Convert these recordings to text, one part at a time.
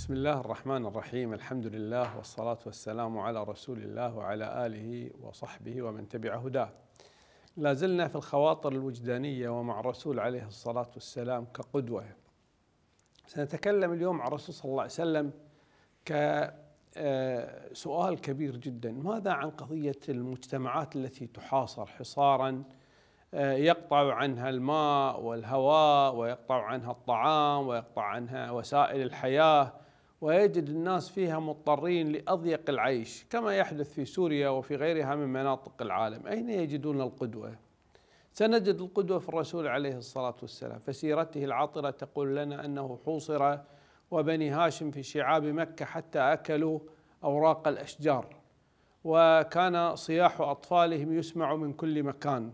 بسم الله الرحمن الرحيم الحمد لله والصلاة والسلام على رسول الله وعلى آله وصحبه ومن تبع هداه لا زلنا في الخواطر الوجدانية ومع الرسول عليه الصلاة والسلام كقدوة سنتكلم اليوم عن الرسول صلى الله عليه وسلم كسؤال كبير جدا ماذا عن قضية المجتمعات التي تحاصر حصارا يقطع عنها الماء والهواء ويقطع عنها الطعام ويقطع عنها وسائل الحياه ويجد الناس فيها مضطرين لأضيق العيش كما يحدث في سوريا وفي غيرها من مناطق العالم أين يجدون القدوة؟ سنجد القدوة في الرسول عليه الصلاة والسلام فسيرته العطرة تقول لنا أنه حوصر وبني هاشم في شعاب مكة حتى أكلوا أوراق الأشجار وكان صياح أطفالهم يسمع من كل مكان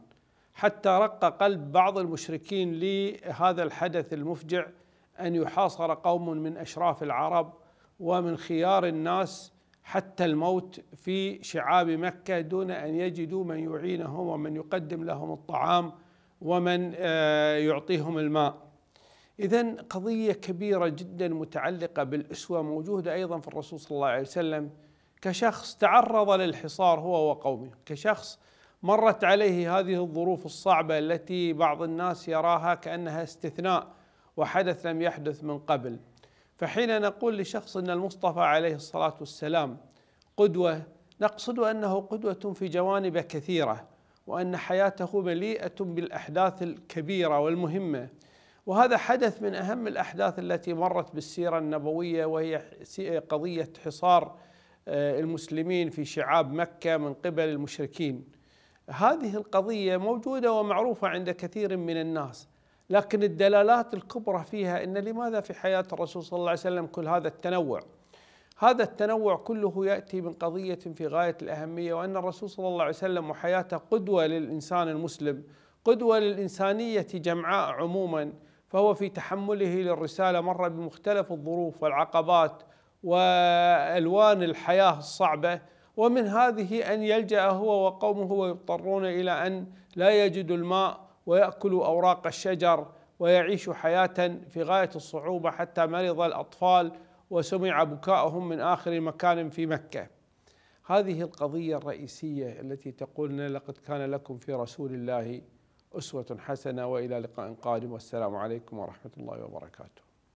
حتى رق قلب بعض المشركين لهذا الحدث المفجع أن يحاصر قوم من أشراف العرب ومن خيار الناس حتى الموت في شعاب مكه دون ان يجدوا من يعينهم ومن يقدم لهم الطعام ومن آه، يعطيهم الماء اذا قضيه كبيره جدا متعلقه بالاسوه موجوده ايضا في الرسول صلى الله عليه وسلم كشخص تعرض للحصار هو وقومه كشخص مرت عليه هذه الظروف الصعبه التي بعض الناس يراها كانها استثناء وحدث لم يحدث من قبل فحين نقول لشخص ان المصطفى عليه الصلاه والسلام قدوه نقصد انه قدوه في جوانب كثيره وان حياته مليئه بالاحداث الكبيره والمهمه وهذا حدث من اهم الاحداث التي مرت بالسيره النبويه وهي قضيه حصار آه، المسلمين في شعاب مكه من قبل المشركين. هذه القضيه موجوده ومعروفه عند كثير من الناس، لكن الدلالات الكبرى فيها ان لماذا في حياه الرسول صلى الله عليه وسلم كل هذا التنوع؟ هذا التنوع كله ياتي من قضيه في غايه الاهميه وان الرسول صلى الله عليه وسلم وحياته قدوه للانسان المسلم، قدوه للانسانيه جمعاء عموما، فهو في تحمله للرساله مر بمختلف الظروف والعقبات والوان الحياه الصعبه ومن هذه ان يلجا هو وقومه ويضطرون الى ان لا يجدوا الماء ويأكل أوراق الشجر ويعيش حياة في غاية الصعوبة حتى مرض الأطفال وسمع بكاؤهم من آخر مكان في مكة هذه القضية الرئيسية التي تقول لقد كان لكم في رسول الله أسوة حسنة وإلى لقاء قادم والسلام عليكم ورحمة الله وبركاته